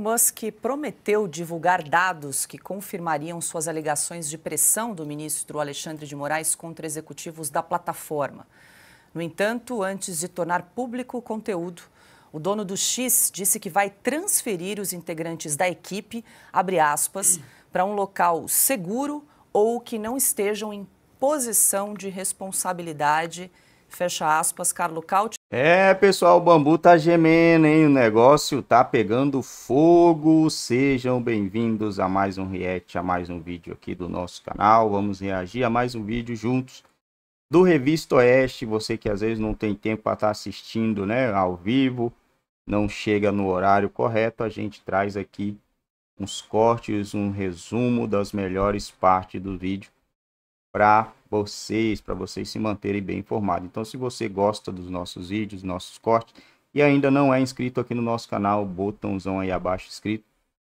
Musk prometeu divulgar dados que confirmariam suas alegações de pressão do ministro Alexandre de Moraes contra executivos da plataforma. No entanto, antes de tornar público o conteúdo, o dono do X disse que vai transferir os integrantes da equipe, aspas, para um local seguro ou que não estejam em posição de responsabilidade, fecha aspas, Carlo é, pessoal, o bambu tá gemendo, hein? O negócio tá pegando fogo. Sejam bem-vindos a mais um react, a mais um vídeo aqui do nosso canal. Vamos reagir a mais um vídeo juntos do Revista Oeste. Você que às vezes não tem tempo para estar tá assistindo, né, ao vivo, não chega no horário correto, a gente traz aqui uns cortes, um resumo das melhores partes do vídeo para vocês, para vocês se manterem bem informados. Então, se você gosta dos nossos vídeos, nossos cortes, e ainda não é inscrito aqui no nosso canal, botãozão aí abaixo inscrito,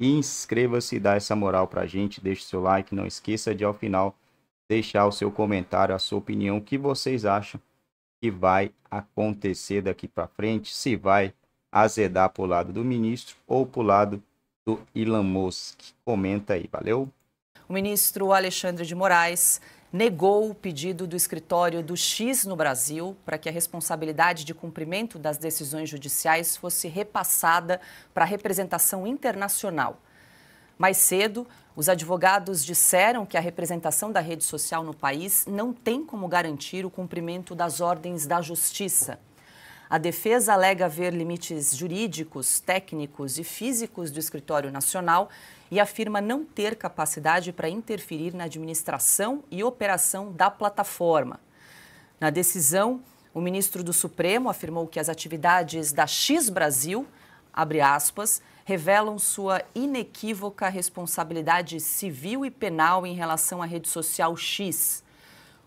inscreva-se, dá essa moral para a gente, deixe seu like, não esqueça de ao final deixar o seu comentário, a sua opinião, o que vocês acham que vai acontecer daqui para frente, se vai azedar para o lado do ministro ou para o lado do Elon Musk. Comenta aí, valeu? O ministro Alexandre de Moraes negou o pedido do escritório do X no Brasil para que a responsabilidade de cumprimento das decisões judiciais fosse repassada para a representação internacional. Mais cedo, os advogados disseram que a representação da rede social no país não tem como garantir o cumprimento das ordens da justiça. A defesa alega haver limites jurídicos, técnicos e físicos do Escritório Nacional e afirma não ter capacidade para interferir na administração e operação da plataforma. Na decisão, o ministro do Supremo afirmou que as atividades da X Brasil, abre aspas, revelam sua inequívoca responsabilidade civil e penal em relação à rede social X.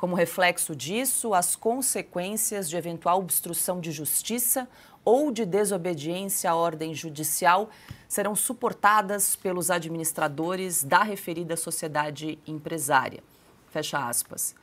Como reflexo disso, as consequências de eventual obstrução de justiça ou de desobediência à ordem judicial serão suportadas pelos administradores da referida sociedade empresária. Fecha aspas.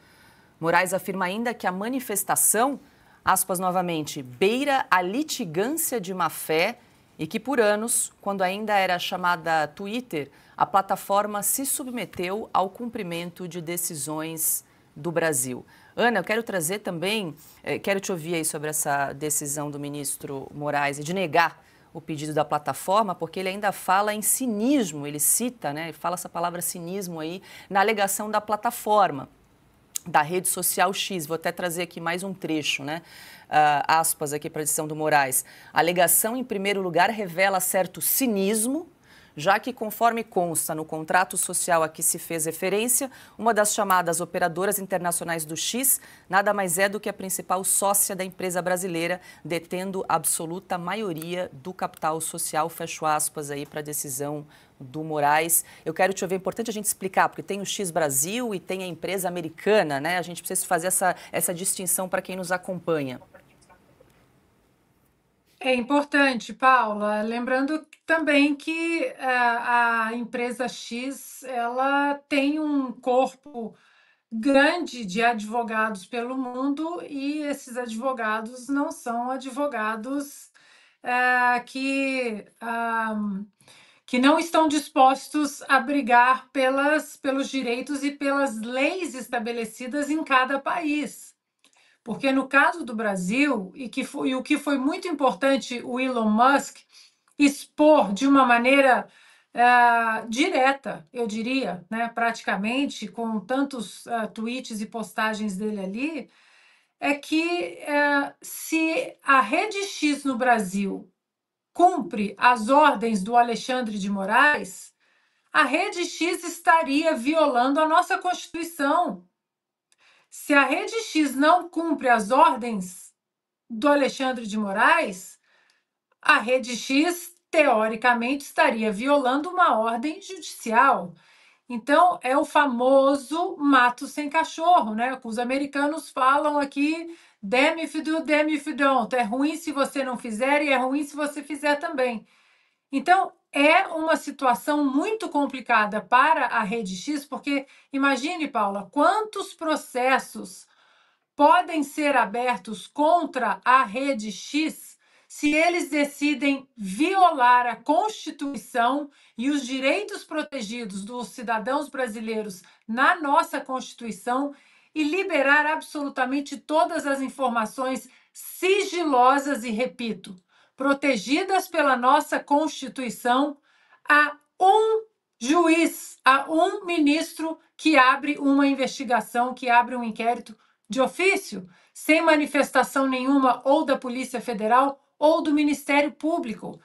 Moraes afirma ainda que a manifestação, aspas novamente, beira a litigância de má-fé e que por anos, quando ainda era chamada Twitter, a plataforma se submeteu ao cumprimento de decisões do Brasil. Ana, eu quero trazer também, eh, quero te ouvir aí sobre essa decisão do ministro Moraes de negar o pedido da plataforma, porque ele ainda fala em cinismo, ele cita, né, fala essa palavra cinismo aí na alegação da plataforma da rede social X. Vou até trazer aqui mais um trecho, né? Uh, aspas aqui para a edição do Moraes. A alegação, em primeiro lugar, revela certo cinismo já que, conforme consta no contrato social a que se fez referência, uma das chamadas operadoras internacionais do X nada mais é do que a principal sócia da empresa brasileira, detendo a absoluta maioria do capital social. Fecho aspas aí para a decisão do Moraes. Eu quero te ouvir, é importante a gente explicar, porque tem o X Brasil e tem a empresa americana, né? A gente precisa fazer essa, essa distinção para quem nos acompanha. É importante, Paula. Lembrando também que eh, a empresa X ela tem um corpo grande de advogados pelo mundo e esses advogados não são advogados eh, que, que não estão dispostos a brigar pelas, pelos direitos e pelas leis estabelecidas em cada país. Porque no caso do Brasil, e, que foi, e o que foi muito importante o Elon Musk expor de uma maneira uh, direta, eu diria, né, praticamente, com tantos uh, tweets e postagens dele ali, é que uh, se a Rede X no Brasil cumpre as ordens do Alexandre de Moraes, a Rede X estaria violando a nossa Constituição, se a rede X não cumpre as ordens do Alexandre de Moraes, a rede X, teoricamente, estaria violando uma ordem judicial. Então, é o famoso mato sem cachorro, né? Os americanos falam aqui, damn if do, if don't. É ruim se você não fizer e é ruim se você fizer também. Então, é uma situação muito complicada para a Rede X, porque imagine, Paula, quantos processos podem ser abertos contra a Rede X se eles decidem violar a Constituição e os direitos protegidos dos cidadãos brasileiros na nossa Constituição e liberar absolutamente todas as informações sigilosas e, repito, protegidas pela nossa Constituição, a um juiz, a um ministro que abre uma investigação, que abre um inquérito de ofício, sem manifestação nenhuma ou da Polícia Federal ou do Ministério Público.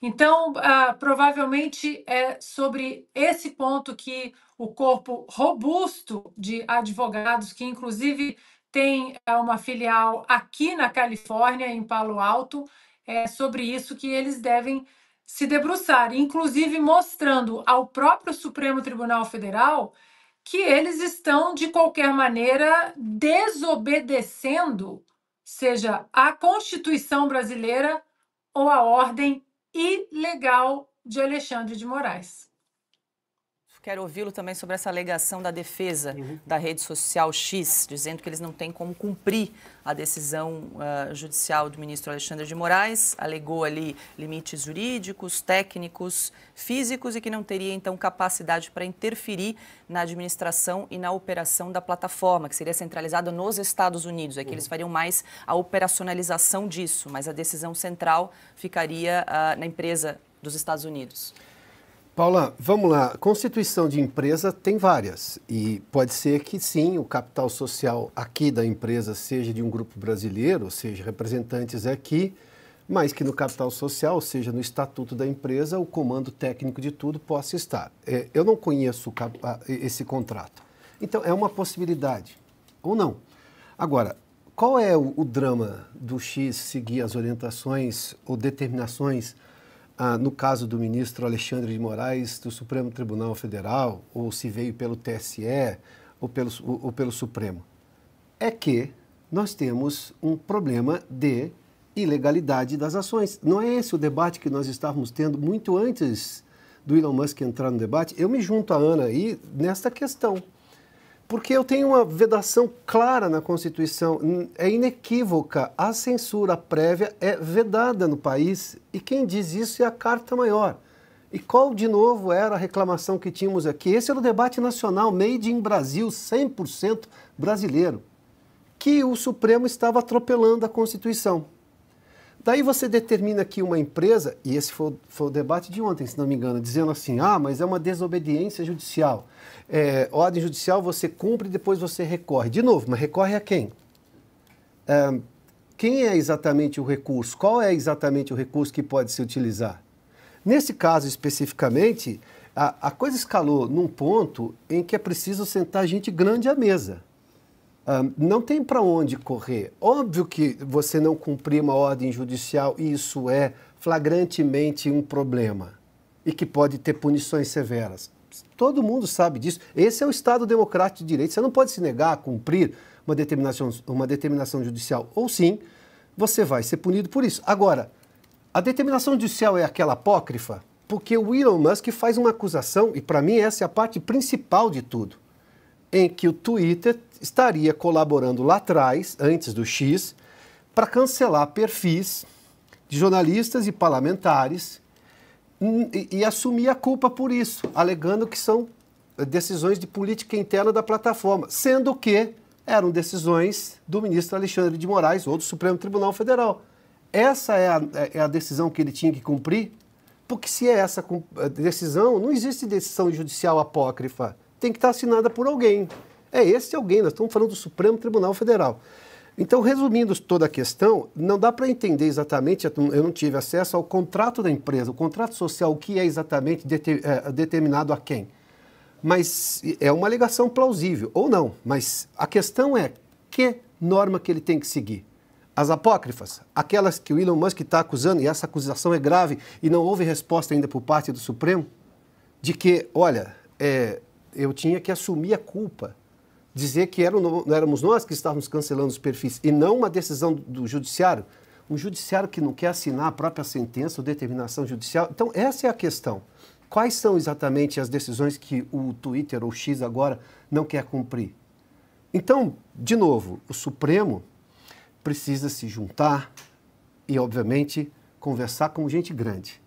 Então, ah, provavelmente é sobre esse ponto que o corpo robusto de advogados, que inclusive tem ah, uma filial aqui na Califórnia, em Palo Alto, é, sobre isso que eles devem se debruçar, inclusive mostrando ao próprio Supremo Tribunal Federal que eles estão, de qualquer maneira, desobedecendo, seja a Constituição brasileira ou a ordem ilegal de Alexandre de Moraes. Quero ouvi-lo também sobre essa alegação da defesa uhum. da rede social X, dizendo que eles não têm como cumprir a decisão uh, judicial do ministro Alexandre de Moraes. Alegou ali limites jurídicos, técnicos, físicos e que não teria então capacidade para interferir na administração e na operação da plataforma, que seria centralizada nos Estados Unidos. É que uhum. eles fariam mais a operacionalização disso, mas a decisão central ficaria uh, na empresa dos Estados Unidos. Paula, vamos lá. Constituição de empresa tem várias. E pode ser que sim, o capital social aqui da empresa seja de um grupo brasileiro, ou seja, representantes aqui, mas que no capital social, ou seja, no estatuto da empresa, o comando técnico de tudo possa estar. É, eu não conheço esse contrato. Então, é uma possibilidade, ou não. Agora, qual é o, o drama do X seguir as orientações ou determinações? ah, no caso do ministro Alexandre de Moraes, do Supremo Tribunal Federal, ou se veio pelo TSE ou pelo, ou, ou pelo Supremo? É que nós temos um problema de ilegalidade das ações. Não é esse o debate que nós estávamos tendo muito antes do Elon Musk entrar no debate? Eu me junto à Ana aí nesta questão porque eu tenho uma vedação clara na Constituição, é inequívoca. A censura prévia é vedada no país e quem diz isso é a Carta Maior. E qual, de novo, era a reclamação que tínhamos aqui? Esse era o debate nacional, made in Brasil, 100% brasileiro, que o Supremo estava atropelando a Constituição. Daí você determina que uma empresa, e esse foi, foi, o debate de ontem, se não me engano, dizendo assim: ah, mas é uma desobediência judicial. É, ordem judicial você cumpre e depois você recorre. De novo, mas recorre a quem? É, quem é exatamente o recurso? Qual é exatamente o recurso que pode se utilizar? Nesse caso especificamente, a, a coisa escalou num ponto em que é preciso sentar gente grande à mesa não tem para onde correr. Óbvio que você não cumprir uma ordem judicial, isso é flagrantemente um problema e que pode ter punições severas. Todo mundo sabe disso. Esse é o Estado democrático de direito. Você não pode se negar a cumprir uma determinação, uma determinação judicial. Ou sim, você vai ser punido por isso. Agora, a determinação judicial é aquela apócrifa? Porque o Elon Musk faz uma acusação, e para mim essa é a parte principal de tudo, em que o Twitter estaria colaborando lá atrás, antes do X, para cancelar perfis de jornalistas e parlamentares hum, e, e, assumir a culpa por isso, alegando que são eh, decisões de política interna da plataforma, sendo que eram decisões do ministro Alexandre de Moraes ou do Supremo Tribunal Federal. Essa é a, é, é a decisão que ele tinha que cumprir, porque se é essa eh, decisão, não existe decisão judicial apócrifa, tem que estar assinada por alguém. É esse alguém, nós estamos falando do Supremo Tribunal Federal. Então, resumindo toda a questão, não dá para entender exatamente, eu não tive acesso ao contrato da empresa, o contrato social, o que é exatamente é, determinado a quem. Mas é uma alegação plausível, ou não. Mas a questão é que norma que ele tem que seguir. As apócrifas, aquelas que o Elon Musk está acusando, e essa acusação é grave, e não houve resposta ainda por parte do Supremo, de que, olha, é, eu tinha que assumir a culpa dizer que eram, éramos nós que estávamos cancelando os perfis e não uma decisão do judiciário? Um judiciário que não quer assinar a própria sentença ou determinação judicial. Então, essa é a questão. Quais são exatamente as decisões que o Twitter ou X agora não quer cumprir? Então, de novo, o Supremo precisa se juntar e, obviamente, conversar com gente grande.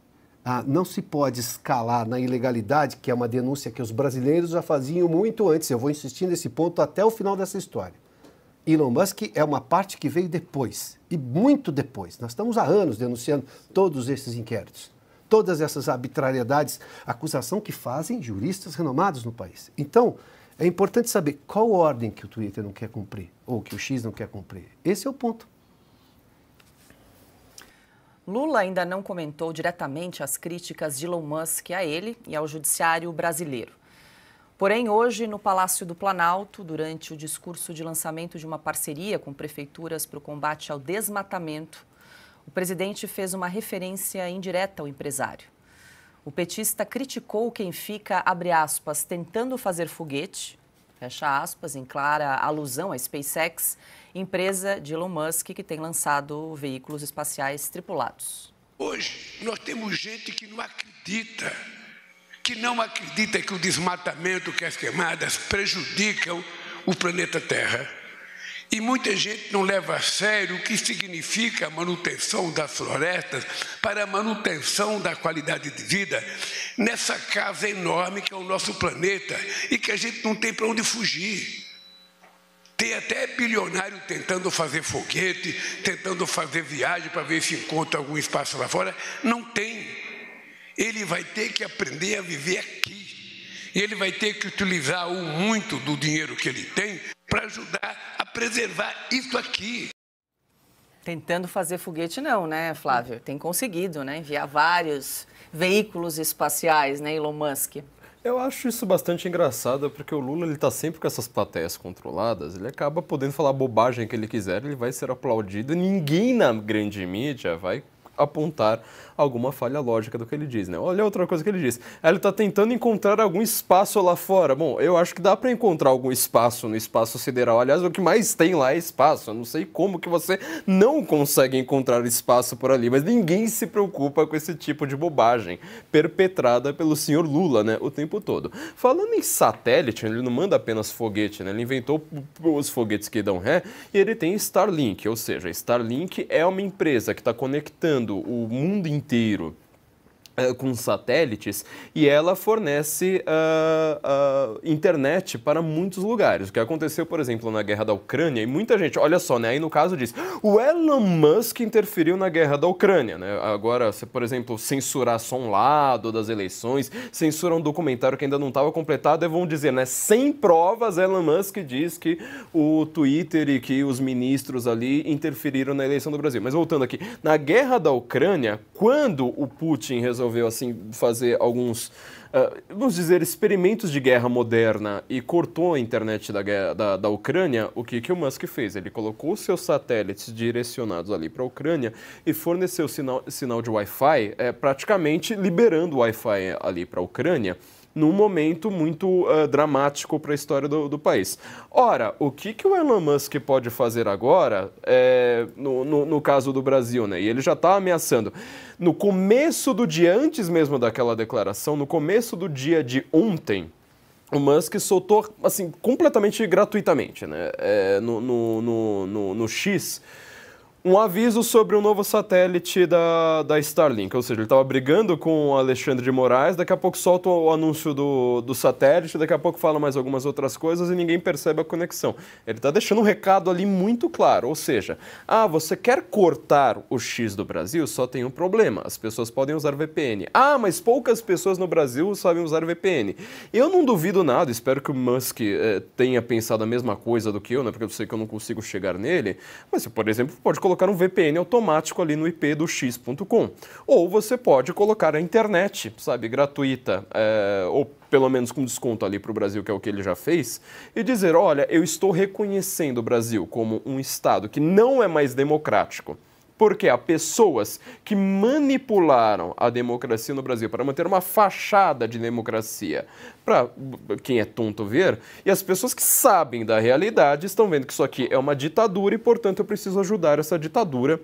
Ah, não se pode escalar na ilegalidade, que é uma denúncia que os brasileiros já faziam muito antes. Eu vou insistir nesse ponto até o final dessa história. Elon Musk é uma parte que veio depois, e muito depois. Nós estamos há anos denunciando todos esses inquéritos, todas essas arbitrariedades, acusação que fazem juristas renomados no país. Então, é importante saber qual ordem que o Twitter não quer cumprir, ou que o X não quer cumprir. Esse é o ponto. Lula ainda não comentou diretamente as críticas de Elon Musk a ele e ao judiciário brasileiro. Porém, hoje, no Palácio do Planalto, durante o discurso de lançamento de uma parceria com prefeituras para o combate ao desmatamento, o presidente fez uma referência indireta ao empresário. O petista criticou quem fica, abre aspas, tentando fazer foguete, fecha aspas, em clara alusão à SpaceX, empresa de Elon Musk, que tem lançado veículos espaciais tripulados. Hoje, nós temos gente que não acredita, que não acredita que o desmatamento, que as queimadas prejudicam o planeta Terra. E muita gente não leva a sério o que significa a manutenção das florestas para a manutenção da qualidade de vida nessa casa enorme que é o nosso planeta e que a gente não tem para onde fugir. Tem até bilionário tentando fazer foguete, tentando fazer viagem para ver se encontra algum espaço lá fora. Não tem. Ele vai ter que aprender a viver aqui. Ele vai ter que utilizar o muito do dinheiro que ele tem para ajudar a preservar isso aqui. Tentando fazer foguete não, né, Flávio? Tem conseguido, né? Enviar vários veículos espaciais, né, Elon Musk? Eu acho isso bastante engraçado, porque o Lula ele tá sempre com essas plateias controladas, ele acaba podendo falar a bobagem que ele quiser, ele vai ser aplaudido, ninguém na grande mídia vai apontar alguma falha lógica do que ele diz, né? Olha outra coisa que ele diz. Ele está tentando encontrar algum espaço lá fora. Bom, eu acho que dá para encontrar algum espaço no espaço sideral. Aliás, o que mais tem lá é espaço. Eu não sei como que você não consegue encontrar espaço por ali, mas ninguém se preocupa com esse tipo de bobagem perpetrada pelo senhor Lula, né, o tempo todo. Falando em satélite, ele não manda apenas foguete, né? Ele inventou os foguetes que dão ré e ele tem Starlink, ou seja, Starlink é uma empresa que está conectando vendo o mundo inteiro eh, com satélites e ela fornece uh, uh, internet para muitos lugares. O que aconteceu, por exemplo, na guerra da Ucrânia, e muita gente, olha só, né? Aí no caso diz, o Elon Musk interferiu na guerra da Ucrânia, né? Agora, se, por exemplo, censurar só um lado das eleições, censura um documentário que ainda não estava completado, e vão dizer, né? Sem provas, Elon Musk diz que o Twitter e que os ministros ali interferiram na eleição do Brasil. Mas voltando aqui, na guerra da Ucrânia, quando o Putin resolveu resolveu assim fazer alguns, uh, vamos dizer, experimentos de guerra moderna e cortou a internet da, guerra, da, da Ucrânia, o que, que o Musk fez? Ele colocou seus satélites direcionados ali para a Ucrânia e forneceu sinal, sinal de Wi-Fi, é, praticamente liberando o Wi-Fi eh, ali para a Ucrânia num momento muito uh, dramático para a história do, do, país. Ora, o que, que o Elon Musk pode fazer agora, é, no, no, no, caso do Brasil, né? E ele já está ameaçando. No começo do dia, antes mesmo daquela declaração, no começo do dia de ontem, o Musk soltou, assim, completamente gratuitamente, né? É, no, no, no, no X um aviso sobre um novo satélite da, da Starlink. Ou seja, ele estava brigando com o Alexandre de Moraes, daqui a pouco solta o anúncio do, do satélite, daqui a pouco fala mais algumas outras coisas e ninguém percebe a conexão. Ele está deixando um recado ali muito claro. Ou seja, ah, você quer cortar o X do Brasil? Só tem um problema. As pessoas podem usar VPN. Ah, mas poucas pessoas no Brasil sabem usar VPN. Eu não duvido nada, espero que o Musk eh, tenha pensado a mesma coisa do que eu, né? Porque eu sei que eu não consigo chegar nele. Mas, por exemplo, pode colocar colocar um VPN automático ali no IP do x.com. Ou você pode colocar a internet, sabe, gratuita, é, ou pelo menos com desconto ali para o Brasil, que é o que ele já fez, e dizer: olha, eu estou reconhecendo o Brasil como um Estado que não é mais democrático porque há pessoas que manipularam a democracia no Brasil para manter uma fachada de democracia para quem é tonto ver, e as pessoas que sabem da realidade estão vendo que isso aqui é uma ditadura e, portanto, eu preciso ajudar essa ditadura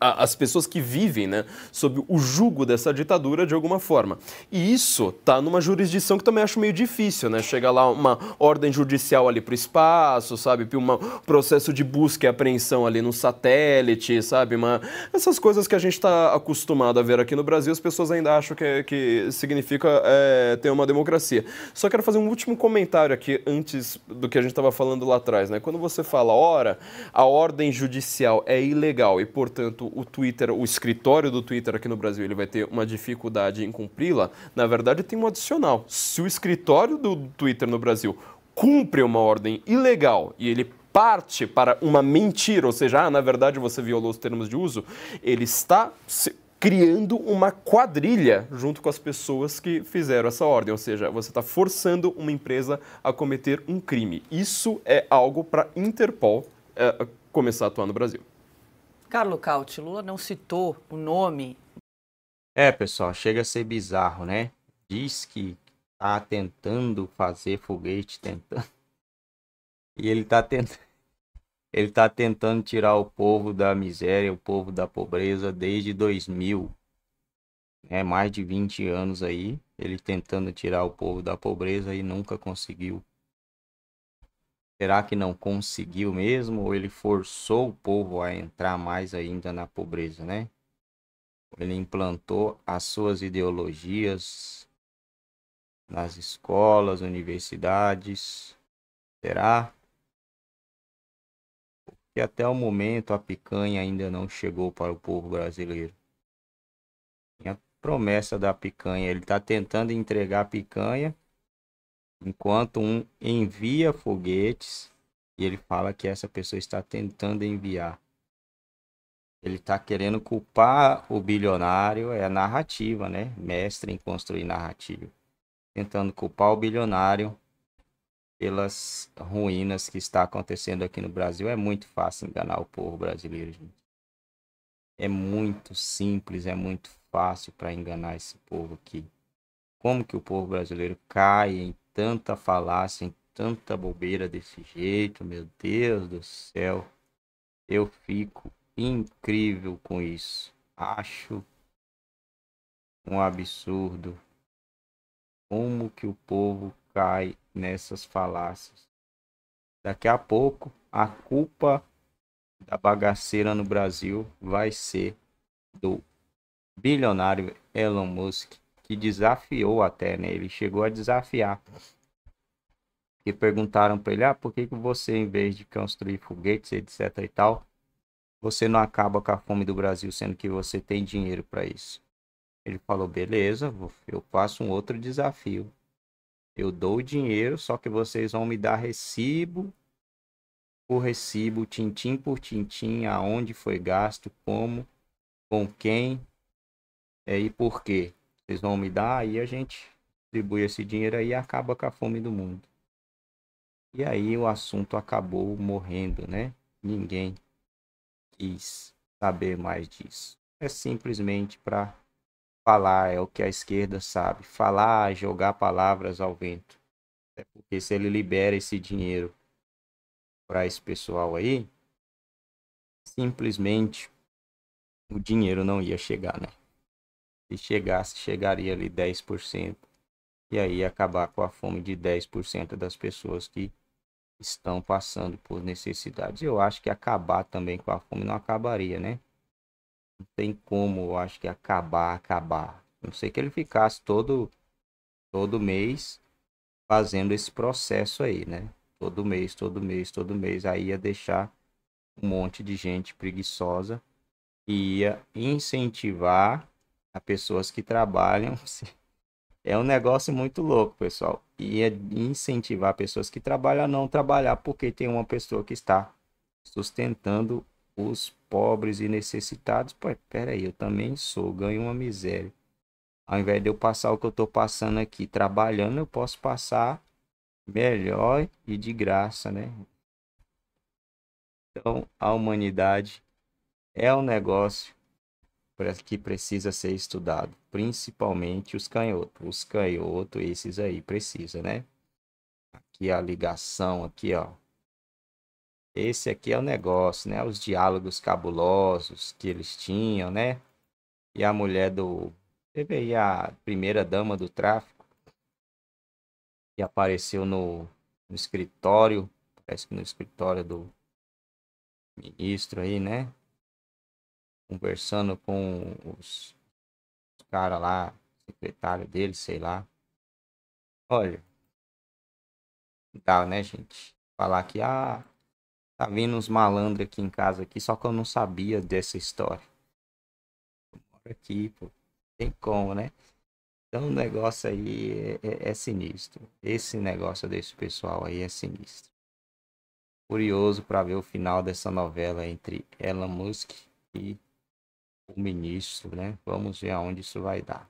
as pessoas que vivem né, sob o jugo dessa ditadura de alguma forma. E isso tá numa jurisdição que também acho meio difícil, né? Chega lá uma ordem judicial ali para o espaço, sabe? Um processo de busca e apreensão ali no satélite, sabe? Uma... Essas coisas que a gente está acostumado a ver aqui no Brasil, as pessoas ainda acham que, que significa é, ter uma democracia. Só quero fazer um último comentário aqui antes do que a gente estava falando lá atrás, né? Quando você fala, ora, a ordem judicial é ilegal e, portanto, portanto, o Twitter, o escritório do Twitter aqui no Brasil, ele vai ter uma dificuldade em cumpri-la, na verdade tem um adicional. Se o escritório do Twitter no Brasil cumpre uma ordem ilegal e ele parte para uma mentira, ou seja, ah, na verdade você violou os termos de uso, ele está criando uma quadrilha junto com as pessoas que fizeram essa ordem, ou seja, você está forçando uma empresa a cometer um crime. Isso é algo para Interpol é, começar a atuar no Brasil. Carlo Cauti, Lula não citou o nome. É, pessoal, chega a ser bizarro, né? Diz que tá tentando fazer foguete, tentando. E ele tá tentando. Ele está tentando tirar o povo da miséria, o povo da pobreza desde 2000. É mais de 20 anos aí, ele tentando tirar o povo da pobreza e nunca conseguiu. Será que não conseguiu mesmo? Ou ele forçou o povo a entrar mais ainda na pobreza, né? Ele implantou as suas ideologias nas escolas, universidades. Será? Porque até o momento a picanha ainda não chegou para o povo brasileiro. E a promessa da picanha, ele está tentando entregar a picanha enquanto um envia foguetes e ele fala que essa pessoa está tentando enviar. Ele está querendo culpar o bilionário, é a narrativa, né? Mestre em construir narrativa. Tentando culpar o bilionário pelas ruínas que está acontecendo aqui no Brasil. É muito fácil enganar o povo brasileiro, gente. É muito simples, é muito fácil para enganar esse povo aqui. Como que o povo brasileiro cai em tanta falácia, em tanta bobeira desse jeito, meu Deus do céu. Eu fico incrível com isso. Acho um absurdo como que o povo cai nessas falácias. Daqui a pouco, a culpa da bagaceira no Brasil vai ser do bilionário Elon Musk que desafiou até, né? Ele chegou a desafiar. E perguntaram para ele, ah, por que, que você, em vez de construir foguetes, etc e tal, você não acaba com a fome do Brasil, sendo que você tem dinheiro para isso? Ele falou, beleza, eu faço um outro desafio. Eu dou o dinheiro, só que vocês vão me dar recibo por recibo, tintim por tintim, aonde foi gasto, como, com quem é, e por quê. Vocês vão me dar, aí a gente distribui esse dinheiro aí e acaba com a fome do mundo. E aí o assunto acabou morrendo, né? Ninguém quis saber mais disso. É simplesmente para falar, é o que a esquerda sabe, falar, jogar palavras ao vento. É porque se ele libera esse dinheiro para esse pessoal aí, simplesmente o dinheiro não ia chegar, né? Se chegasse, chegaria ali 10%. E aí acabar com a fome de 10% das pessoas que estão passando por necessidades. Eu acho que acabar também com a fome não acabaria, né? Não tem como, eu acho que acabar, acabar. Não sei que ele ficasse todo todo mês fazendo esse processo aí, né? Todo mês, todo mês, todo mês. Aí ia deixar um monte de gente preguiçosa e ia incentivar a pessoas que trabalham. Assim. É um negócio muito louco, pessoal. E é incentivar pessoas que trabalham a não trabalhar, porque tem uma pessoa que está sustentando os pobres e necessitados. Pô, peraí, eu também sou, ganho uma miséria. Ao invés de eu passar o que eu estou passando aqui trabalhando, eu posso passar melhor e de graça, né? Então, a humanidade é um negócio que precisa ser estudado, principalmente os canhotos. Os canhotos, esses aí, precisa, né? Aqui a ligação, aqui, ó. Esse aqui é o negócio, né? Os diálogos cabulosos que eles tinham, né? E a mulher do... Teve aí a primeira dama do tráfico que apareceu no, no escritório, parece que no escritório do ministro aí, né? conversando com os, os caras lá, secretário dele, sei lá. Olha, dá, né, gente? Falar que, ah, tá vindo uns malandros aqui em casa aqui, só que eu não sabia dessa história. Eu moro aqui, pô, tem como, né? Então o negócio aí é, é, é sinistro. Esse negócio desse pessoal aí é sinistro. Curioso para ver o final dessa novela entre Elon Musk e o ministro, né? Vamos ver aonde isso vai dar.